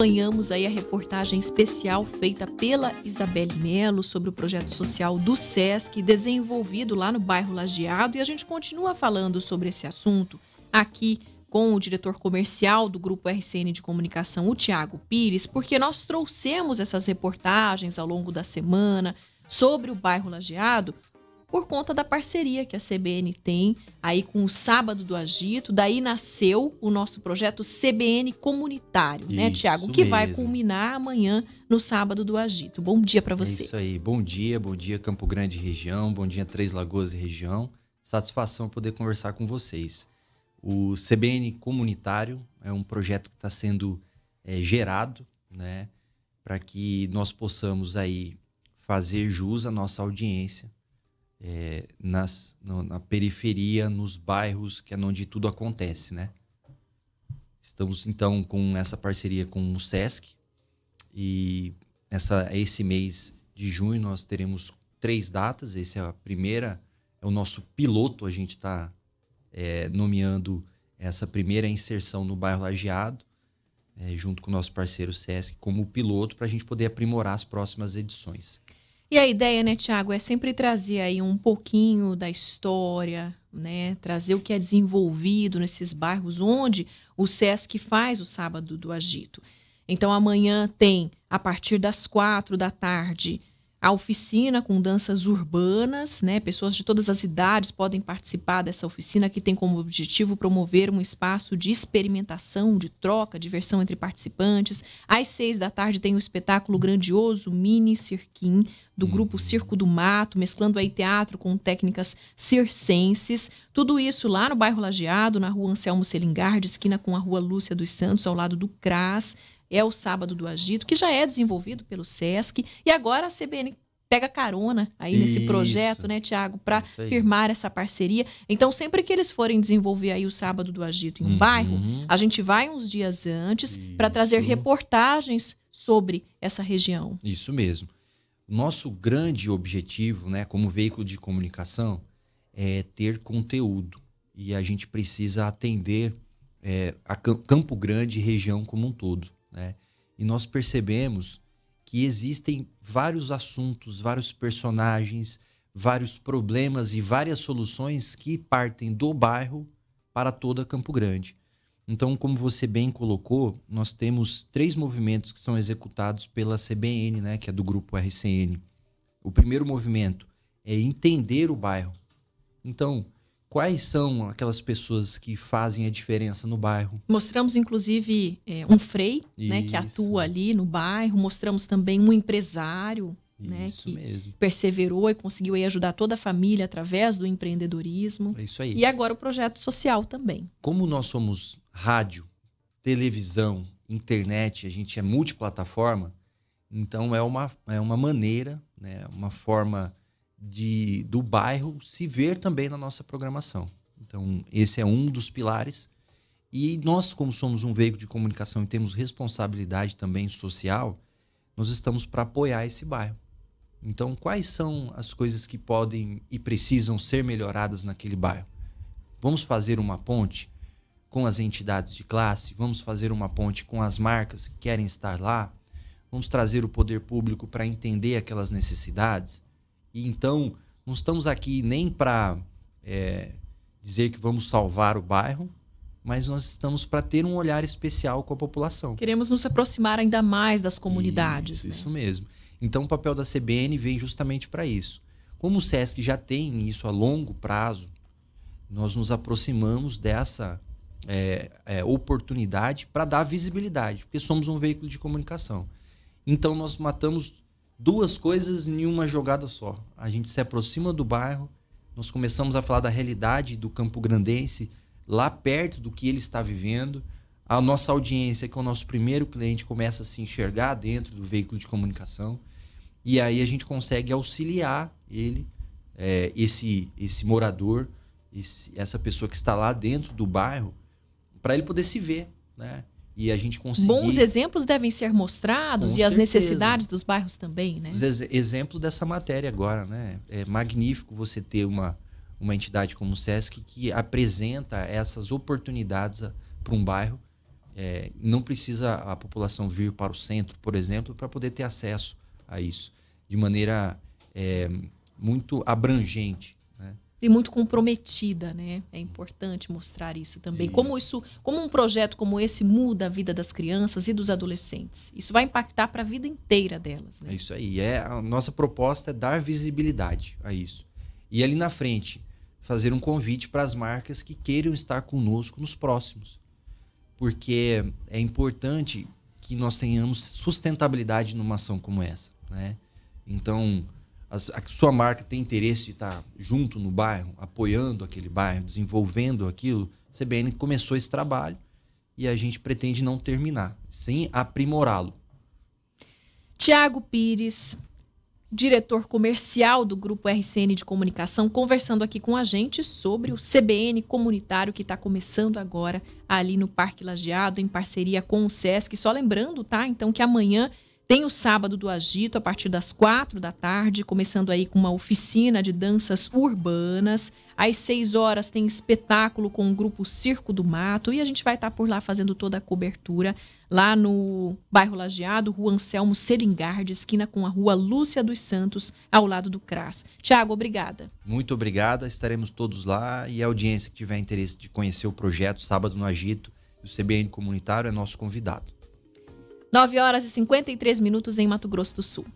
acompanhamos aí a reportagem especial feita pela Isabelle Melo sobre o projeto social do SESC, desenvolvido lá no bairro Lajeado, e a gente continua falando sobre esse assunto aqui com o diretor comercial do grupo RCN de comunicação, o Tiago Pires, porque nós trouxemos essas reportagens ao longo da semana sobre o bairro Lajeado por conta da parceria que a CBN tem aí com o Sábado do Agito. Daí nasceu o nosso projeto CBN Comunitário, né, isso né, Tiago? Que mesmo. vai culminar amanhã no Sábado do Agito. Bom dia para é você. isso aí. Bom dia, bom dia Campo Grande região, bom dia Três Lagoas região. Satisfação poder conversar com vocês. O CBN Comunitário é um projeto que está sendo é, gerado, né, para que nós possamos aí fazer jus à nossa audiência, é, nas, no, na periferia, nos bairros, que é onde tudo acontece, né? Estamos então com essa parceria com o SESC e essa, esse mês de junho nós teremos três datas. Essa é a primeira, é o nosso piloto, a gente está é, nomeando essa primeira inserção no bairro Lajeado, é, junto com o nosso parceiro SESC, como piloto para a gente poder aprimorar as próximas edições. E a ideia, né, Tiago, é sempre trazer aí um pouquinho da história, né? Trazer o que é desenvolvido nesses bairros onde o SESC faz o sábado do agito. Então amanhã tem, a partir das quatro da tarde, a oficina com danças urbanas, né? Pessoas de todas as idades podem participar dessa oficina que tem como objetivo promover um espaço de experimentação, de troca, diversão entre participantes. Às seis da tarde tem o espetáculo grandioso Mini Cirquim do uhum. grupo Circo do Mato, mesclando aí teatro com técnicas circenses. Tudo isso lá no bairro Lajeado, na rua Anselmo Selingard, esquina com a rua Lúcia dos Santos, ao lado do CRAS é o Sábado do Agito, que já é desenvolvido pelo SESC, e agora a CBN pega carona aí nesse Isso. projeto, né, Tiago, para firmar essa parceria. Então, sempre que eles forem desenvolver aí o Sábado do Agito em um uhum. bairro, a gente vai uns dias antes para trazer reportagens sobre essa região. Isso mesmo. Nosso grande objetivo, né, como veículo de comunicação, é ter conteúdo. E a gente precisa atender é, a Campo Grande região como um todo. Né? E nós percebemos que existem vários assuntos, vários personagens, vários problemas e várias soluções que partem do bairro para toda Campo Grande. Então, como você bem colocou, nós temos três movimentos que são executados pela CBN, né, que é do grupo RCN. O primeiro movimento é entender o bairro. Então, quais são aquelas pessoas que fazem a diferença no bairro. Mostramos, inclusive, é, um frei né, que atua ali no bairro, mostramos também um empresário. Né, que mesmo. perseverou e conseguiu aí, ajudar toda a família através do empreendedorismo. É isso aí. E agora o projeto social também. Como nós somos rádio, televisão, internet, a gente é multiplataforma, então é uma, é uma maneira, né, uma forma de, do bairro se ver também na nossa programação. Então, esse é um dos pilares. E nós, como somos um veículo de comunicação e temos responsabilidade também social, nós estamos para apoiar esse bairro. Então, quais são as coisas que podem e precisam ser melhoradas naquele bairro? Vamos fazer uma ponte com as entidades de classe, vamos fazer uma ponte com as marcas que querem estar lá, vamos trazer o poder público para entender aquelas necessidades e então, não estamos aqui nem para é, dizer que vamos salvar o bairro, mas nós estamos para ter um olhar especial com a população. Queremos nos aproximar ainda mais das comunidades. Isso, né? isso mesmo. Então, o papel da CBN vem justamente para isso. Como o SESC já tem isso a longo prazo, nós nos aproximamos dessa é, é, oportunidade para dar visibilidade, porque somos um veículo de comunicação. Então, nós matamos duas coisas em uma jogada só. A gente se aproxima do bairro, nós começamos a falar da realidade do campo grandense, lá perto do que ele está vivendo. A nossa audiência, que é o nosso primeiro cliente, começa a se enxergar dentro do veículo de comunicação. E aí a gente consegue auxiliar ele, é, esse, esse morador, esse, essa pessoa que está lá dentro do bairro, para ele poder se ver. Né? e a gente conseguir... Bons exemplos devem ser mostrados Com e certeza. as necessidades dos bairros também, né? Ex exemplo dessa matéria agora, né? É magnífico você ter uma, uma entidade como o SESC que apresenta essas oportunidades para um bairro. É, não precisa a população vir para o centro, por exemplo, para poder ter acesso a isso de maneira é, muito abrangente e muito comprometida, né? É importante mostrar isso também. Isso. Como isso, como um projeto como esse muda a vida das crianças e dos adolescentes. Isso vai impactar para a vida inteira delas. Né? É isso aí. É a nossa proposta é dar visibilidade a isso. E ali na frente fazer um convite para as marcas que queiram estar conosco nos próximos, porque é importante que nós tenhamos sustentabilidade numa ação como essa, né? Então as, a sua marca tem interesse de estar junto no bairro, apoiando aquele bairro, desenvolvendo aquilo, a CBN começou esse trabalho e a gente pretende não terminar, sem aprimorá-lo. Tiago Pires, diretor comercial do Grupo RCN de Comunicação, conversando aqui com a gente sobre o CBN comunitário que está começando agora ali no Parque Lajeado, em parceria com o SESC. Só lembrando, tá? Então, que amanhã tem o sábado do agito a partir das quatro da tarde, começando aí com uma oficina de danças urbanas. Às seis horas tem espetáculo com o grupo Circo do Mato e a gente vai estar tá por lá fazendo toda a cobertura lá no bairro Lajeado, Rua Anselmo Selingarde, esquina com a Rua Lúcia dos Santos, ao lado do CRAS. Tiago, obrigada. Muito obrigada, estaremos todos lá e a audiência que tiver interesse de conhecer o projeto Sábado no Agito, o CBN Comunitário é nosso convidado. 9 horas e 53 minutos em Mato Grosso do Sul.